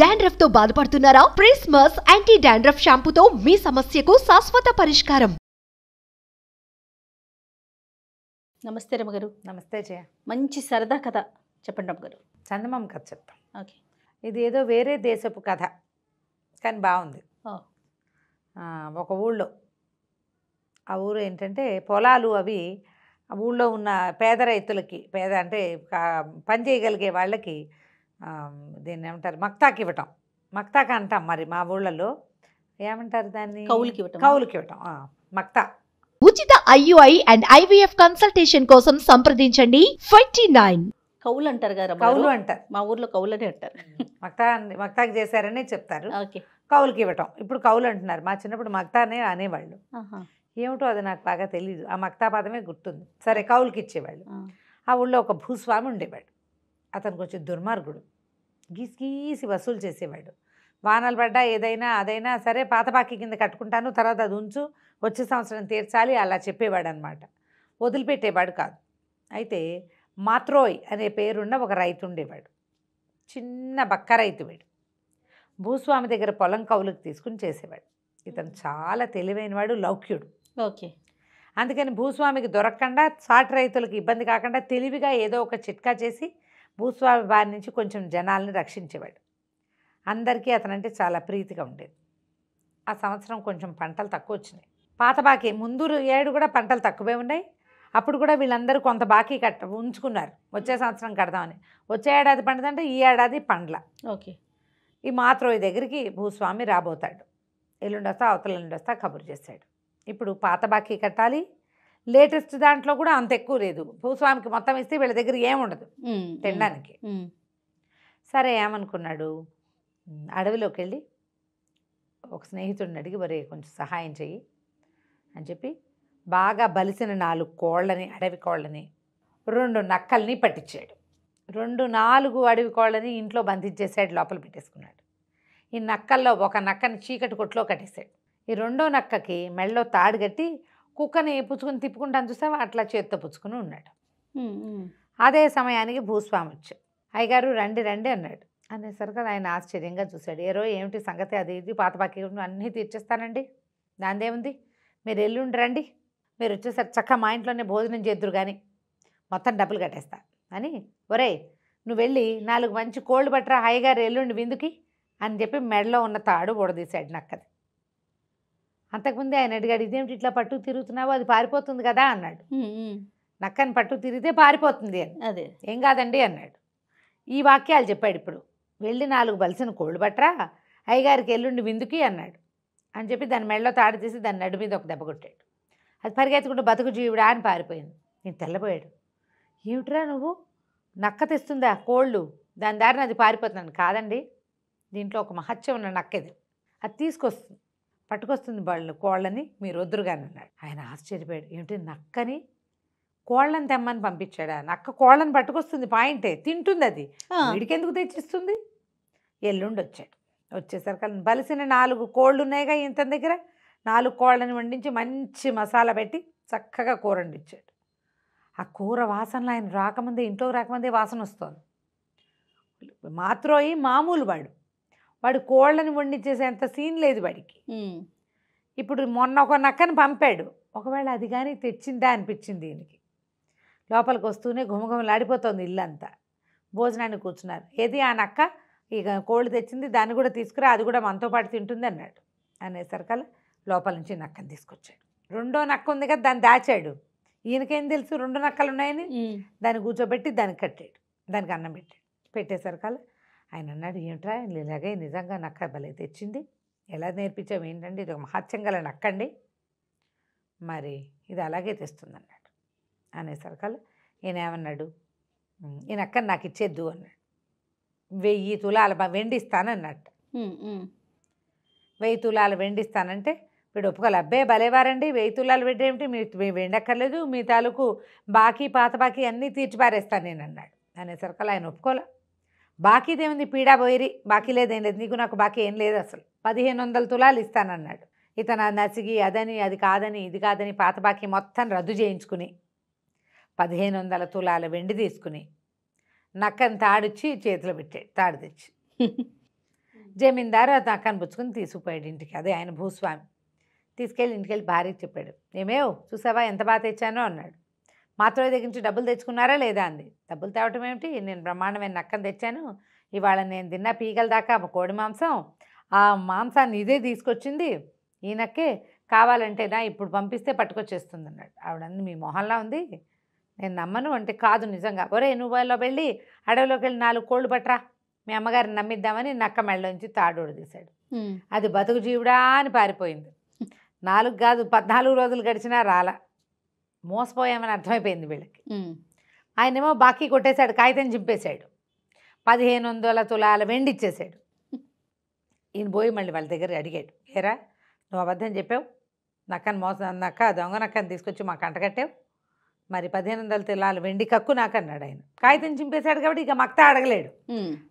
dandruff తో బాధపడుతున్నారా ప్రిస్మస్ anti dandruff షాంపూతో మీ సమస్యకు శాశ్వత పరిష్కారం నమస్తే రమ్మ గారు నమస్తే జయ మంచి సరదా కథ చెప్పండి గారు చందమామ కథ చెప్తాం ఓకే ఇది ఏదో వేరే దేశపు కథ కానీ బాగుంది ఒక ఊళ్ళో ఆ ఊరు ఏంటంటే పొలాలు అవి ఆ ఊళ్ళో ఉన్న పేద రైతులకి పేద అంటే పని చేయగలిగే వాళ్ళకి దీన్ని ఏమంటారు మక్తాకి ఇవ్వటం మక్తాకి అంటాం మరి మా ఊళ్ళలో ఏమంటారు దాన్ని కౌలుకి ఇవ్వటం కౌలుకి ఇవ్వటం మక్తా ఉచిత ఐయుఐ అండ్ ఐవీఎఫ్ కన్సల్టేషన్ కోసం సంప్రదించండి ఫైవ్టీ నైన్ కౌలు అంటారు కదా కౌలు అంటారు మా ఊర్లో కౌలు అని అంటారు మక్తా మక్తాకి చేశారని చెప్తారు ఓకే కౌలుకి ఇవ్వటం ఇప్పుడు కౌలు అంటున్నారు మా చిన్నప్పుడు మక్తానే అనేవాళ్ళు ఏమిటో అది నాకు బాగా తెలియదు ఆ మక్తా పదమే గుర్తుంది సరే కౌలుకి ఇచ్చేవాళ్ళు ఆ ఊళ్ళో ఒక భూస్వామి ఉండేవాడు అతనికి వచ్చి దుర్మార్గుడు గీసి వసూలు చేసేవాడు వానలు పడ్డా ఏదైనా అదైనా సరే పాతపాకి కింద కట్టుకుంటాను తర్వాత అది ఉంచు వచ్చే సంవత్సరం తీర్చాలి అలా చెప్పేవాడు అనమాట వదిలిపెట్టేవాడు కాదు అయితే మాత్రోయ్ అనే పేరున్న ఒక రైతు ఉండేవాడు చిన్న బక్క రైతు వీడు భూస్వామి దగ్గర పొలం కౌలుకు తీసుకుని చేసేవాడు ఇతను చాలా తెలివైనవాడు లౌక్యుడు ఓకే అందుకని భూస్వామికి దొరకకుండా సాటి రైతులకు ఇబ్బంది కాకుండా తెలివిగా ఏదో ఒక చిట్కా చేసి భూస్వామి బారి నుంచి కొంచెం జనాల్ని రక్షించేవాడు అందరికీ అతనంటే చాలా ప్రీతిగా ఉండేది ఆ సంవత్సరం కొంచెం పంటలు తక్కువ వచ్చినాయి పాత బాకీ ముందు ఏడు కూడా పంటలు తక్కువే ఉన్నాయి అప్పుడు కూడా వీళ్ళందరూ కొంత బాకీ కట్ట ఉంచుకున్నారు వచ్చే సంవత్సరం కడదామని వచ్చే ఏడాది పండదంటే ఈ ఏడాది పండ్ల ఓకే ఈ ఈ దగ్గరికి భూస్వామి రాబోతాడు ఎల్లుండొస్తా అవతల వస్తా కబురు చేశాడు ఇప్పుడు పాత బాకీ కట్టాలి లేటెస్ట్ దాంట్లో కూడా అంత ఎక్కువ లేదు భూస్వామికి మొత్తం ఇస్తే వీళ్ళ దగ్గర ఏముండదు తినడానికి సరే ఏమనుకున్నాడు అడవిలోకి వెళ్ళి ఒక స్నేహితుడిని అడిగి మరి కొంచెం సహాయం చెయ్యి అని చెప్పి బాగా బలిసిన నాలుగు కోళ్ళని అడవి కోళ్ళని రెండు నక్కల్ని పట్టించాడు రెండు నాలుగు అడవి కోళ్ళని ఇంట్లో బంధించేసాడు లోపల పెట్టేసుకున్నాడు ఈ నక్కల్లో ఒక నక్కని చీకటి కొట్లో కట్టేశాడు ఈ రెండో నక్కకి మెళ్ళో తాడు కట్టి కుక్కని పుచ్చుకుని తిప్పుకుంటాను చూస్తే అట్లా చేత్తో పుచ్చుకుని ఉన్నాడు అదే సమయానికి భూస్వామి వచ్చాడు అయ్యగారు రండి రండి అన్నాడు అనేసరికి ఆయన ఆశ్చర్యంగా చూశాడు ఏరో ఏమిటి సంగతి అది ఇది పాత బాకీ అన్నీ తీర్చేస్తానండి దానిదేముంది మీరు ఎల్లుండి రండి మీరు వచ్చేసరికి చక్కగా మా ఇంట్లోనే భోజనం చేద్దరు కానీ మొత్తం డబ్బులు కట్టేస్తా అని ఒరే నువ్వు వెళ్ళి నాలుగు మంచి కోళ్ళు పట్టరా హాయిగారు ఎల్లుండి విందుకి అని చెప్పి మెడలో ఉన్న తాడు ఊడదీశాడు నక్కది అంతకుముందే ఆయన అడిగాడు ఇదేమిటి ఇట్లా పట్టు తిరుగుతున్నావు అది పారిపోతుంది కదా అన్నాడు నక్కని పట్టు తిరిగితే పారిపోతుంది అని అదే ఏం కాదండి అన్నాడు ఈ వాక్యాలు చెప్పాడు ఇప్పుడు వెళ్ళి నాలుగు బలిసిన కోళ్ళు బట్రా అయ్యగారికి ఎల్లుండి విందుకి అన్నాడు అని చెప్పి దాని మెడలో తాడు తీసి దాని నడు మీద ఒక దెబ్బ కొట్టాడు అది పరిగెత్తుకుంటూ బతుకు జీవుడా అని పారిపోయింది నేను తెల్లబోయాడు ఏమిట్రా నువ్వు నక్క తెస్తుందా కోళ్ళు దాని దారిని అది పారిపోతున్నాను కాదండి దీంట్లో ఒక మహత్యం ఉన్న నక్కది అది తీసుకొస్తుంది పట్టుకొస్తుంది వాళ్ళు కోళ్ళని మీరు వద్దురుగాని అన్నాడు ఆయన ఆశ్చర్యపోయాడు ఏమిటి నక్కని కోళ్ళని తెమ్మని పంపించాడు నక్క కోళ్ళని పట్టుకొస్తుంది పాయింటే తింటుంది అది వీడికెందుకు తెచ్చిస్తుంది ఎల్లుండి వచ్చాడు వచ్చేసరికి బలిసిన నాలుగు కోళ్ళు ఉన్నాయిగా ఇంత దగ్గర నాలుగు కోళ్ళని వండించి మంచి మసాలా పెట్టి చక్కగా కూర వండించాడు ఆ కూర వాసనలో ఆయన రాకముందే ఇంట్లోకి రాకముందే వాసన వస్తుంది మాత్రోయి మామూలు వాడు వాడు కోళ్ళని వండించేసే అంత సీన్ లేదు వాడికి ఇప్పుడు మొన్న ఒక నక్కని పంపాడు ఒకవేళ అది కానీ తెచ్చిందా అనిపించింది దీనికి లోపలికి వస్తూనే ఘుమఘుమలాడిపోతుంది ఇల్లంతా భోజనాన్ని కూర్చున్నారు ఏది ఆ నక్క ఇక కోళ్ళు తెచ్చింది దాన్ని కూడా తీసుకురా అది కూడా మనతో పాటు తింటుంది అన్నాడు అనేసరికల్లా లోపల నుంచి నక్కను తీసుకొచ్చాడు రెండో నక్క ఉంది కదా దాన్ని దాచాడు ఈయనకేం తెలుసు రెండు నక్కలు ఉన్నాయని దాన్ని కూర్చోబెట్టి దానికి కట్టాడు దానికి అన్నం పెట్టాడు పెట్టేసరికల్లా ఆయన అన్నాడు ఏమిట్రా ఇలాగే నిజంగా నక్క భలే తెచ్చింది ఎలా నేర్పించావు ఏంటంటే ఇది ఒక మహత్యం గల నక్కండి మరి ఇది అలాగే తెస్తుందన్నాడు అనేసరికల్లా ఈయన ఏమన్నాడు ఈ నక్కని నాకు ఇచ్చేద్దు అన్నాడు వెయ్యి తులాల వెండిస్తానన్నట్టు వెయ్యి తులాలు వెండిస్తానంటే వీడు ఒప్పుకోవాలి అబ్బే భలేవారండి వెయ్యి తులాలు పెట్టేమిటి మీ వెండక్కర్లేదు మీ తాలూకు బాకీ పాత బాకీ అన్నీ తీర్చిపారేస్తాను నేను అన్నాడు అనే సరకాలు ఆయన ఒప్పుకోలే బాకీదేమింది పీడా పోయిరి బాకీ లేదేం లేదు నీకు నాకు బాకీ ఏం లేదు అసలు పదిహేను వందల తులాలు ఇస్తానన్నాడు ఇతను నసిగి అదని అది కాదని ఇది కాదని పాత బాకీ మొత్తం రద్దు చేయించుకుని పదిహేను వందల తులాల వెండి తీసుకుని నక్కని తాడిచ్చి చేతిలో పెట్టాడు తాడు తెచ్చి జమీందారు అది నక్కను పుచ్చుకుని తీసుకుపోయాడు ఇంటికి అదే ఆయన భూస్వామి తీసుకెళ్ళి ఇంటికెళ్ళి భార్య చెప్పాడు ఏమేవ్ చూసావా ఎంత బాగా తెచ్చానో అన్నాడు మాత్రమే దగ్గర నుంచి డబ్బులు తెచ్చుకున్నారా లేదా అంది డబ్బులు తేవటం ఏమిటి నేను బ్రహ్మాండమైన నక్కను తెచ్చాను ఇవాళ నేను తిన్న పీకల దాకా కోడి మాంసం ఆ మాంసాన్ని ఇదే తీసుకొచ్చింది ఈ నక్కే కావాలంటే నా ఇప్పుడు పంపిస్తే పట్టుకొచ్చేస్తుంది అన్నాడు ఆవిడన్ని మీ మొహంలా ఉంది నేను నమ్మను అంటే కాదు నిజంగా ఒరే నువ్వులో వెళ్ళి అడవిలోకి వెళ్ళి నాలుగు కోళ్ళు పట్టరా మీ అమ్మగారిని నమ్మిద్దామని నక్క మెళ్ళలోంచి తాడోడు తీశాడు అది బతుకు జీవుడా అని పారిపోయింది నాలుగు కాదు పద్నాలుగు రోజులు గడిచినా రాలా మోసపోయామని అర్థమైపోయింది వీళ్ళకి ఆయనేమో బాకీ కొట్టేశాడు కాగితం చింపేశాడు పదిహేను వందల తులాల వెండి ఇచ్చేశాడు ఈయన పోయి మళ్ళీ వాళ్ళ దగ్గర అడిగాడు ఏరా నువ్వు అబద్ధం చెప్పావు నక్కని మోసం నక్క దొంగ నక్కని తీసుకొచ్చి మాకు అంటకట్టావు మరి పదిహేను వందల తులాలు వెండి కక్కు నాకు అన్నాడు ఆయన కాగితం చింపేశాడు కాబట్టి ఇక మక్త అడగలేడు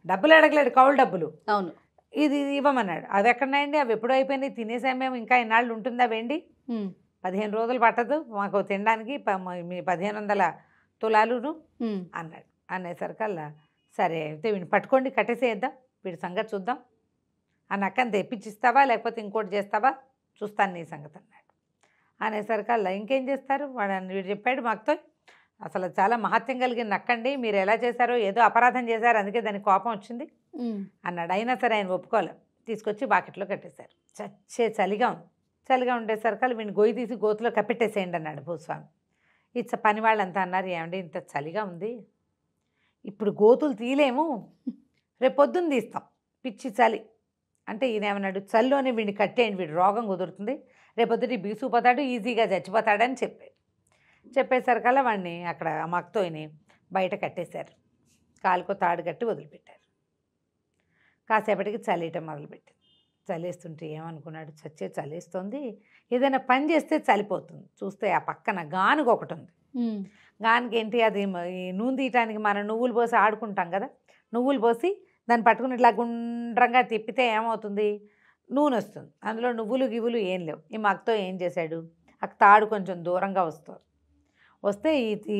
డబ్బులు అడగలేడు కౌలు డబ్బులు అవును ఇది ఇవ్వమన్నాడు అది ఎక్కడున్నాయండి అవి ఎప్పుడు అయిపోయినాయి తినేసామేమో ఇంకా ఇన్నాళ్ళు ఉంటుందా వెండి పదిహేను రోజులు పట్టదు మాకు తినడానికి మీ పదిహేను వందల తులాలును అన్నాడు అనేసరికల్లా సరే అయితే వీడిని పట్టుకోండి కట్టేసేద్దాం వీడి సంగతి చూద్దాం ఆ నక్కని తెప్పించిస్తావా లేకపోతే ఇంకోటి చేస్తావా చూస్తాను నీ సంగతి అన్నాడు అనేసరికల్లా ఇంకేం చేస్తారు వాడు వీడు చెప్పాడు మాకుతో అసలు చాలా మహత్యం కలిగిన నక్కండి మీరు ఎలా చేశారో ఏదో అపరాధం చేశారు అందుకే దానికి కోపం వచ్చింది అన్నాడు అయినా సరే ఆయన ఒప్పుకోవాలి తీసుకొచ్చి బాకెట్లో కట్టేశారు చచ్చే చలిగా ఉంది చలిగా ఉండేసరికి వీడిని గొయ్యి తీసి గోతులో కప్పెట్టేసేయండి అన్నాడు భూస్వామి ఇట్స్ పని వాళ్ళంతా అన్నారు ఏమండి ఇంత చలిగా ఉంది ఇప్పుడు గోతులు తీయలేము రేపొద్దున తీస్తాం పిచ్చి చలి అంటే ఈయన ఏమన్నాడు చలిలోనే వీడిని కట్టేయండి వీడు రోగం కుదురుతుంది రేపొద్దుని బీసుకుపోతాడు ఈజీగా చచ్చిపోతాడని చెప్పాడు చెప్పేసరికల్లా వాడిని అక్కడ మక్తోయని బయట కట్టేశారు కాలుకో తాడు కట్టి వదిలిపెట్టారు కాసేపటికి చలియటం మొదలుపెట్టింది చలేస్తుంటే ఏమనుకున్నాడు చచ్చే చలేస్తుంది ఏదైనా పని చేస్తే చలిపోతుంది చూస్తే ఆ పక్కన గానుగ ఒకటి ఉంది గానుగ ఏంటి అది నూనె తీయటానికి మనం నువ్వులు పోసి ఆడుకుంటాం కదా నువ్వులు పోసి దాన్ని పట్టుకుని ఇట్లా గుండ్రంగా తిప్పితే ఏమవుతుంది నూనె వస్తుంది అందులో నువ్వులు గివులు ఏం లేవు ఈ మగతో ఏం చేశాడు ఆ తాడు కొంచెం దూరంగా వస్తుంది వస్తే ఈ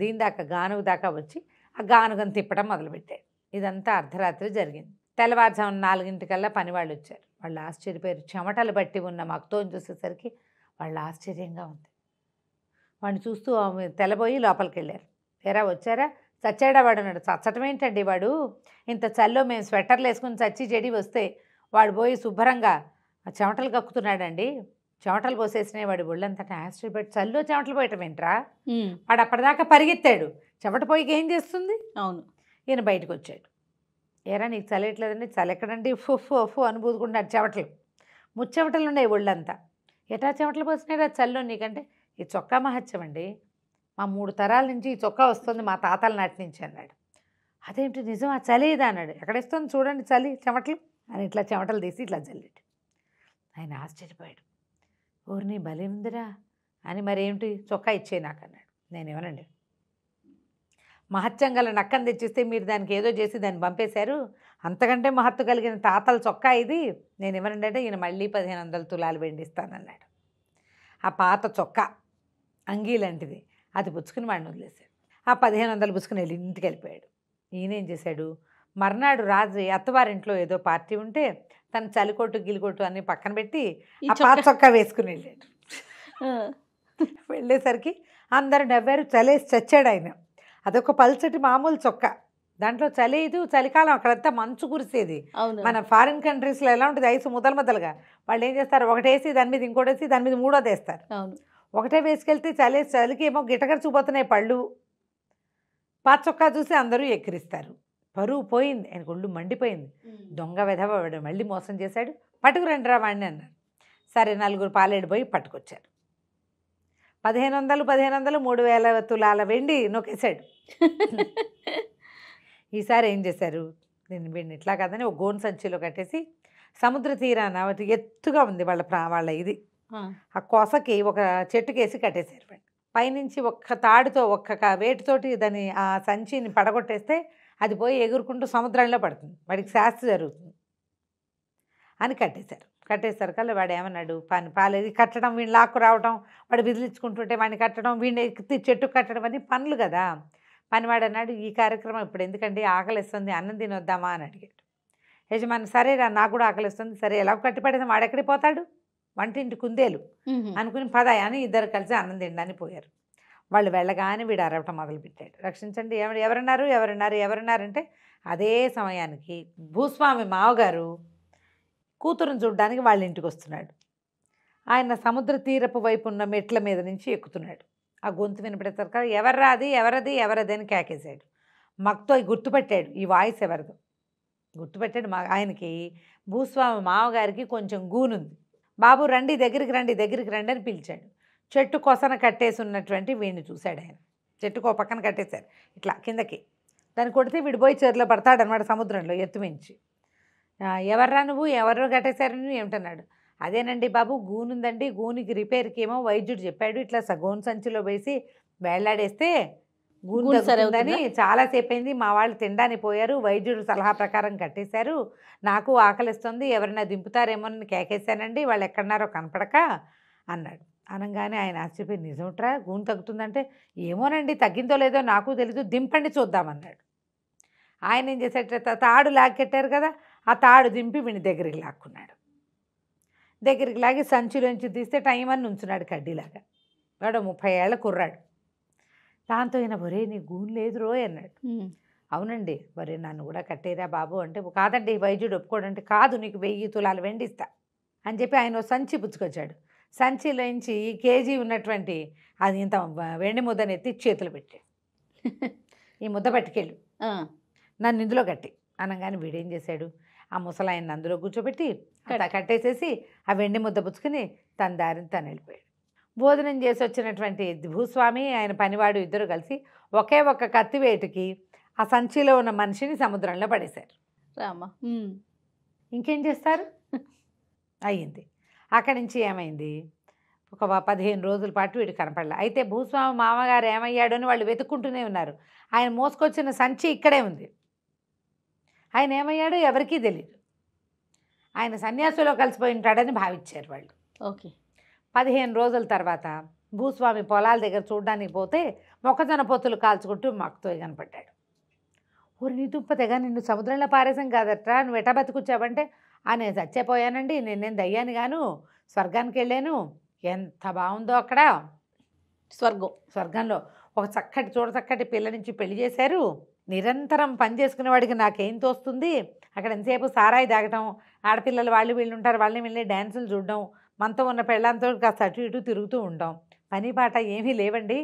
దీని దాకా గానుగు దాకా వచ్చి ఆ గానుగను తిప్పడం మొదలుపెట్టాడు ఇదంతా అర్ధరాత్రి జరిగింది తెల్లవారుజాము నాలుగింటికల్లా పనివాళ్ళు వచ్చారు వాళ్ళు ఆశ్చర్యపోయారు చెమటలు బట్టి ఉన్న మక్తోని చూసేసరికి వాళ్ళు ఆశ్చర్యంగా ఉంది వాడిని చూస్తూ తెల్లబోయి లోపలికి వెళ్ళారు ఎరా వచ్చారా చచ్చాడా వాడు అన్నాడు చచ్చటం ఏంటండి వాడు ఇంత చల్లో మేము స్వెటర్లు వేసుకుని చచ్చి చెడి వస్తే వాడు పోయి శుభ్రంగా చెమటలు కక్కుతున్నాడండి చెమటలు పోసేసినాయి వాడి ఒళ్ళంతా ఆశ్చర్యపెట్టి చల్లో చెమటలు పోయటం ఏంట్రా వాడు అప్పటిదాకా పరిగెత్తాడు చెమట పోయికి ఏం చేస్తుంది అవును ఈయన బయటకు వచ్చాడు ఏరా నీకు చలియట్లేదండి చలి ఎక్కడండి ఫుఫ్ ఫు అనుభూతుకుంటున్నారు చెమటలు ముచ్చెమటలు ఉన్నాయి ఒళ్ళంతా ఎటా చెమటలు పోసినాయిరా చల్లో నీకంటే ఈ చొక్కా మహత్యం అండి మా మూడు తరాల నుంచి ఈ చొక్కా వస్తుంది మా తాతల నాటి నుంచి అన్నాడు అదేంటి నిజం ఆ చలి ఇది అన్నాడు ఎక్కడిస్తుంది చూడండి చలి చెమటలు అని ఇట్లా చెమటలు తీసి ఇట్లా చల్లాడు ఆయన ఆశ్చర్యపోయాడు ఓర్ని బలిందిరా ఉందిరా అని మరేమిటి చొక్కా ఇచ్చే నాకు అన్నాడు నేనేమనండి మహత్యం గల నక్కను తెచ్చిస్తే మీరు దానికి ఏదో చేసి దాన్ని పంపేశారు అంతకంటే మహత్తు కలిగిన తాతల చొక్కా ఇది నేను ఇవ్వనండి అంటే ఈయన మళ్ళీ పదిహేను వందల తులాలు వెండిస్తానన్నాడు ఆ పాత చొక్కా అంగీ లాంటిది అది పుచ్చుకుని వాడిని వదిలేశాడు ఆ పదిహేను వందలు పుచ్చుకుని వెళ్ళి ఇంటికి వెళ్ళిపోయాడు ఈయనేం చేశాడు మర్నాడు రాజు అత్తవారింట్లో ఏదో పార్టీ ఉంటే తన చలికోటు గిలికోటు అన్ని పక్కన పెట్టి ఆ పాత చొక్కా వేసుకుని వెళ్ళాడు వెళ్ళేసరికి అందరు నవ్వారు చలేసి చచ్చాడు ఆయన అదొక పల్చటి మామూలు చొక్క దాంట్లో ఇది చలికాలం అక్కడంతా మంచు కురిసేది మన ఫారిన్ కంట్రీస్లో ఎలా ఉంటుంది ఐసు ముదల ముద్దలుగా వాళ్ళు ఏం చేస్తారు ఒకటేసి దాని మీద ఇంకోటేసి దాని మీద మూడో వేస్తారు ఒకటే వేసుకెళ్తే చలి చలికి ఏమో గిటకలు చూపోతున్నాయి పళ్ళు పాచొక్క చూసి అందరూ ఎక్కిరిస్తారు పరువు పోయింది ఆయన ఒళ్ళు మండిపోయింది దొంగ వెధవ మళ్ళీ మోసం చేశాడు పట్టుకురండి రా వాడిని అన్నారు సరే నలుగురు పోయి పట్టుకొచ్చారు పదిహేను వందలు పదిహేను వందలు మూడు వేల తులాల వెండి నొక్కేశాడు ఈసారి ఏం చేశారు నేను వెండి ఇట్లా కాదని ఒక గోన్ సంచిలో కట్టేసి సముద్ర తీరాన ఎత్తుగా ఉంది వాళ్ళ ప్రా వాళ్ళ ఇది ఆ కొసకి ఒక చెట్టుకేసి కట్టేశారు పైనుంచి ఒక్క తాడుతో ఒక్క వేటితోటి దాన్ని ఆ సంచిని పడగొట్టేస్తే అది పోయి ఎగురుకుంటూ సముద్రంలో పడుతుంది వాడికి శాస్త్ర జరుగుతుంది అని కట్టేశారు కట్టేసరికల్లా వాడు ఏమన్నాడు పని పాలేదు కట్టడం వీడిని లాక్కు రావడం వాడు విదిలించుకుంటుంటే వాడిని కట్టడం వీడిని ఎక్కి చెట్టు కట్టడం అని పనులు కదా పనివాడు అన్నాడు ఈ కార్యక్రమం ఇప్పుడు ఎందుకండి ఆకలిస్తుంది అన్నం తినొద్దామా అని అడిగాడు యజమాని సరే రా నాకు కూడా ఆకలిస్తుంది సరే ఎలా కట్టిపడేది ఎక్కడికి పోతాడు వంటింటి కుందేలు అనుకుని పదాయ అని ఇద్దరు కలిసి అన్నం తినడానికి పోయారు వాళ్ళు వెళ్ళగానే వీడు అరవటం మొదలుపెట్టాడు రక్షించండి ఎవరు ఎవరున్నారు ఎవరున్నారు ఎవరున్నారంటే అదే సమయానికి భూస్వామి మావగారు కూతురుని చూడడానికి వాళ్ళ ఇంటికి వస్తున్నాడు ఆయన సముద్ర తీరపు వైపు ఉన్న మెట్ల మీద నుంచి ఎక్కుతున్నాడు ఆ గొంతు వినపడేసరికి ఎవర్రా అది ఎవరది ఎవరది అని కేకేశాడు మక్తో గుర్తుపెట్టాడు ఈ వాయిస్ ఎవరిదో గుర్తుపెట్టాడు మా ఆయనకి భూస్వామి మామగారికి కొంచెం గూనుంది బాబు రండి దగ్గరికి రండి దగ్గరికి రండి అని పిలిచాడు చెట్టు కొసన కట్టేసి ఉన్నటువంటి వీడిని చూశాడు ఆయన చెట్టుకు ఓ పక్కన కట్టేశారు ఇట్లా కిందకి దాన్ని కొడితే విడిపోయి చేతిలో పడతాడనమాట సముద్రంలో ఎత్తుమించి ఎవర్రా నువ్వు ఎవరు కట్టేశారు నువ్వు ఏమిటన్నాడు అదేనండి బాబు గూనుందండి గూనికి రిపేర్కి ఏమో వైద్యుడు చెప్పాడు ఇట్లా సగోన్ సంచిలో వేసి వేలాడేస్తే గూను సరేదని చాలాసేపు అయింది మా వాళ్ళు తినడానికి పోయారు వైద్యుడు సలహా ప్రకారం కట్టేశారు నాకు ఆకలిస్తుంది ఎవరైనా దింపుతారేమో అని కేకేశానండి వాళ్ళు ఎక్కడున్నారో కనపడక అన్నాడు అనగానే ఆయన ఆశ్చర్యపోయి నిజంట్రా గూను తగ్గుతుందంటే ఏమోనండి తగ్గిందో లేదో నాకు తెలీదు దింపండి చూద్దామన్నాడు ఆయన ఏం చేసేట తాడు లాగెట్టారు కదా ఆ తాడు దింపి వీని దగ్గరికి లాక్కున్నాడు దగ్గరికి లాగి సంచిలోంచి తీస్తే టైం అని ఉంచున్నాడు కడ్డీలాగా వాడు ముప్పై ఏళ్ళ కుర్రాడు దాంతో ఈయన ఒరే నీ గూన్ లేదు రోయ్ అన్నాడు అవునండి మరి నన్ను కూడా కట్టేరా బాబు అంటే కాదండి వైద్యుడు ఒప్పుకోడంటే కాదు నీకు వెయ్యి తులాలు వెండిస్తా అని చెప్పి ఆయన సంచి పుచ్చుకొచ్చాడు సంచిలోంచి ఈ కేజీ ఉన్నటువంటి అది ఇంత వెండి ముద్దని ఎత్తి చేతులు పెట్టి ఈ ముద్ద పట్టుకెళ్ళు నన్ను ఇందులో కట్టి అనగానే వీడేం చేశాడు ఆ ముసలాయన్ని అందులో కూర్చోబెట్టి కట్టేసేసి ఆ వెండి ముద్ద పుచ్చుకుని తన దారిని తను వెళ్ళిపోయాడు భోజనం చేసి వచ్చినటువంటి భూస్వామి ఆయన పనివాడు ఇద్దరు కలిసి ఒకే ఒక్క కత్తివేటుకి ఆ సంచిలో ఉన్న మనిషిని సముద్రంలో పడేశారు రామా ఇంకేం చేస్తారు అయ్యింది అక్కడి నుంచి ఏమైంది ఒక పదిహేను రోజుల పాటు వీడు కనపడలే అయితే భూస్వామి మామగారు ఏమయ్యాడని వాళ్ళు వెతుక్కుంటూనే ఉన్నారు ఆయన మోసుకొచ్చిన సంచి ఇక్కడే ఉంది ఆయన ఏమయ్యాడు ఎవరికీ తెలియదు ఆయన సన్యాసులో కలిసిపోయి ఉంటాడని భావించారు వాళ్ళు ఓకే పదిహేను రోజుల తర్వాత భూస్వామి పొలాల దగ్గర చూడడానికి పోతే మొక్కజొన్న పొత్తులు కాల్చుకుంటూ మాకుతో కనపడ్డాడు ఊరి నీ నిన్ను సముద్రంలో పారేసం కాదట్రా నువ్వు ఎట బతికొచ్చావంటే ఆ నేను చచ్చిపోయానండి నేనేం దయ్యాను గాను స్వర్గానికి వెళ్ళాను ఎంత బాగుందో అక్కడ స్వర్గం స్వర్గంలో ఒక చక్కటి చూడ చక్కటి పిల్ల నుంచి పెళ్లి చేశారు నిరంతరం పని చేసుకునేవాడికి నాకేం తోస్తుంది అక్కడ ఎంతసేపు సారాయి తాగటం ఆడపిల్లలు వాళ్ళు వీళ్ళు ఉంటారు వాళ్ళని వెళ్ళి డ్యాన్సులు చూడడం మనతో ఉన్న పెళ్ళంతో కాస్త అటు ఇటు తిరుగుతూ ఉంటాం పని పాట ఏమీ లేవండి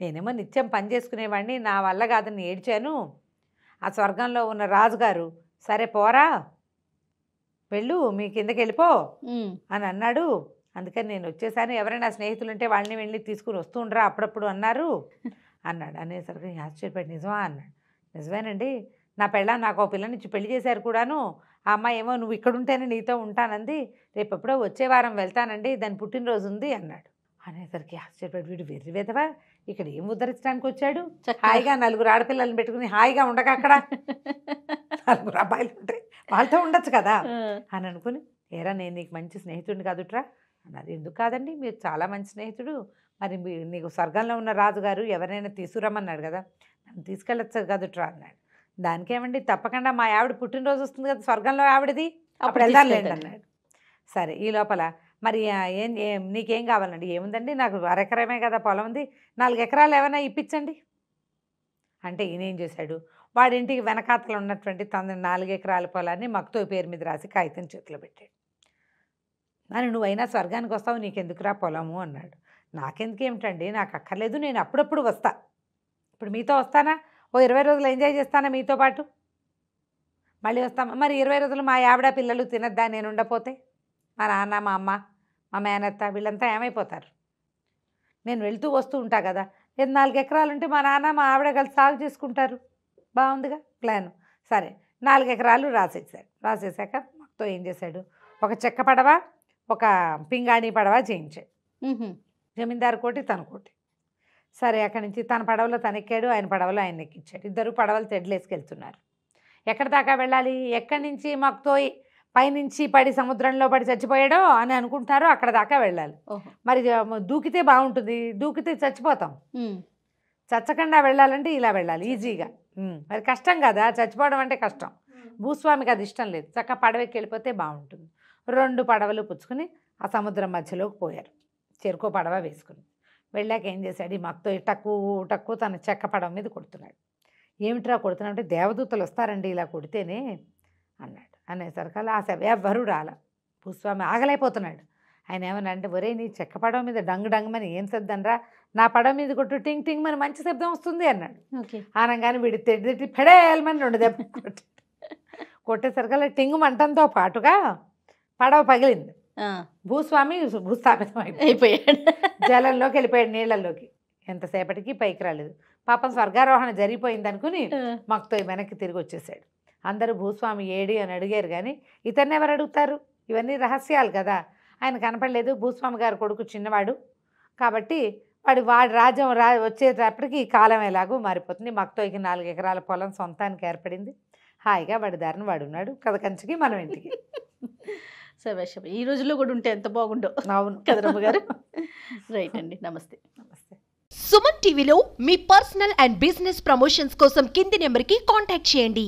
నేనేమో నిత్యం పని చేసుకునేవాడిని నా వల్ల కాదని ఏడ్చాను ఆ స్వర్గంలో ఉన్న రాజుగారు సరే పోరా వెళ్ళు మీ కిందకి వెళ్ళిపో అని అన్నాడు అందుకని నేను వచ్చేసాను ఎవరైనా స్నేహితులు ఉంటే వాళ్ళని వెళ్ళి తీసుకుని వస్తూ ఉండరా అప్పుడప్పుడు అన్నారు అన్నాడు అనేసరికి ఆశ్చర్యపడి నిజమా అన్నాడు నిజమేనండి నా పెళ్ళ నాకు పిల్లని ఇచ్చి పెళ్లి చేశారు కూడాను ఆ అమ్మాయి ఏమో నువ్వు ఇక్కడుంటేనే నీతో ఉంటానంది రేపెప్పుడో వచ్చే వారం వెళ్తానండి దాని పుట్టినరోజు ఉంది అన్నాడు అనేసరికి ఆశ్చర్యపడి వీడు వెర్రి వెదవా ఇక్కడ ఏం ఉద్ధరించడానికి వచ్చాడు హాయిగా నలుగురు ఆడపిల్లల్ని పెట్టుకుని హాయిగా ఉండక అక్కడ నలుగురు అబ్బాయిలు ఉంటే వాళ్ళతో ఉండొచ్చు కదా అని అనుకుని ఏరా నేను నీకు మంచి స్నేహితుడిని కాదుట్రా అన్నది ఎందుకు కాదండి మీరు చాలా మంచి స్నేహితుడు మరి నీకు స్వర్గంలో ఉన్న రాజుగారు ఎవరైనా తీసుకురమ్మన్నాడు కదా తీసుకెళ్ళచ్చు కదా ట్రా అన్నాడు దానికేమండి తప్పకుండా మా ఆవిడ పుట్టినరోజు వస్తుంది కదా స్వర్గంలో ఆవిడది అప్పుడు వెళ్దాంలేండి అన్నాడు సరే ఈ లోపల మరి ఏం ఏం నీకేం కావాలండి ఏముందండి నాకు అరెకరమే కదా పొలం ఉంది నాలుగు ఎకరాలు ఏమైనా ఇప్పించండి అంటే ఈయనేం చేశాడు వాడింటికి వెనకాతలు ఉన్నటువంటి తన నాలుగు ఎకరాల పొలాన్ని మక్తో పేరు మీద రాసి కాగితం చేతిలో పెట్టాడు మరి నువ్వైనా స్వర్గానికి వస్తావు నీకెందుకురా పొలము అన్నాడు నాకెందుకేమిటండి నాకు అక్కర్లేదు నేను అప్పుడప్పుడు వస్తాను ఇప్పుడు మీతో వస్తానా ఓ ఇరవై రోజులు ఎంజాయ్ చేస్తానా మీతో పాటు మళ్ళీ వస్తామా మరి ఇరవై రోజులు మా ఆవిడ పిల్లలు తినద్దా నేను ఉండపోతే మా నాన్న మా అమ్మ మా మేనత్త వీళ్ళంతా ఏమైపోతారు నేను వెళ్తూ వస్తూ ఉంటా కదా లేదు నాలుగు ఎకరాలు ఉంటే మా నాన్న మా ఆవిడ కలిసి సాగు చేసుకుంటారు బాగుందిగా ప్లాన్ సరే నాలుగు ఎకరాలు రాసేసాడు రాసేసాక మాతో ఏం చేశాడు ఒక చెక్క పడవ ఒక పింగాణి పడవ చేయించాడు జమీందారు కోటి తన కోటి సరే అక్కడి నుంచి తన పడవలో తనెక్కాడు ఆయన పడవలో ఆయన ఎక్కించాడు ఇద్దరు పడవలు తెడ్లేసుకెళ్తున్నారు ఎక్కడి దాకా వెళ్ళాలి ఎక్కడి నుంచి మాకు తోయి పైనుంచి పడి సముద్రంలో పడి చచ్చిపోయాడో అని అనుకుంటారో అక్కడ దాకా వెళ్ళాలి మరి దూకితే బాగుంటుంది దూకితే చచ్చిపోతాం చచ్చకుండా వెళ్ళాలంటే ఇలా వెళ్ళాలి ఈజీగా మరి కష్టం కదా చచ్చిపోవడం అంటే కష్టం భూస్వామికి అది ఇష్టం లేదు చక్క పడవకి వెళ్ళిపోతే బాగుంటుంది రెండు పడవలు పుచ్చుకుని ఆ సముద్రం మధ్యలోకి పోయారు చెరుకో పడవ వేసుకుని వెళ్ళాక ఏం చేశాడు ఈ మక్తో టక్కు టక్కు తన చెక్క పడవ మీద కొడుతున్నాడు ఏమిట్రా కొడుతున్నా అంటే దేవదూతలు వస్తారండి ఇలా కొడితేనే అన్నాడు అనేసరికి అలా ఆ ఎవ్వరూ రాల భూస్వామి ఆగలైపోతున్నాడు ఆయన ఏమన్నా అంటే ఒరే నీ చెక్క పడవ మీద డంగ్ డంగమని ఏం రా నా పడవ మీద కొట్టు టింగ్ టింగ్ మన మంచి శబ్దం వస్తుంది అన్నాడు ఆనంగానే వీడి తిట్టి తిట్టి ఫెడేల్మని రెండు దెబ్బ కొట్టేసరికి అలా టింగ్ మంటంతో పాటుగా పడవ పగిలింది భూస్వామి భూస్థాపితం అయిపోయాడు జలంలోకి వెళ్ళిపోయాడు నీళ్ళల్లోకి ఎంతసేపటికి పైకి రాలేదు పాపం స్వర్గారోహణ జరిగిపోయింది అనుకుని మక్తో వెనక్కి తిరిగి వచ్చేసాడు అందరూ భూస్వామి ఏడి అని అడిగారు కానీ ఇతన్ని ఎవరు అడుగుతారు ఇవన్నీ రహస్యాలు కదా ఆయన కనపడలేదు భూస్వామి గారు కొడుకు చిన్నవాడు కాబట్టి వాడు వాడి రాజ్యం రా వచ్చేటప్పటికి కాలం ఎలాగో మారిపోతుంది మక్తోకి నాలుగు ఎకరాల పొలం సొంతానికి ఏర్పడింది హాయిగా వాడి దారిని వాడున్నాడు కథ కంచికి మనం ఇంటికి సవేషం ఈ రోజుల్లో కూడా ఉంటే ఎంత బాగుండో అవును కదరమ్మ గారు రైట్ అండి నమస్తే నమస్తే సుమన్ టీవీలో మీ పర్సనల్ అండ్ బిజినెస్ ప్రమోషన్స్ కోసం కింది నెంబర్కి కాంటాక్ట్ చేయండి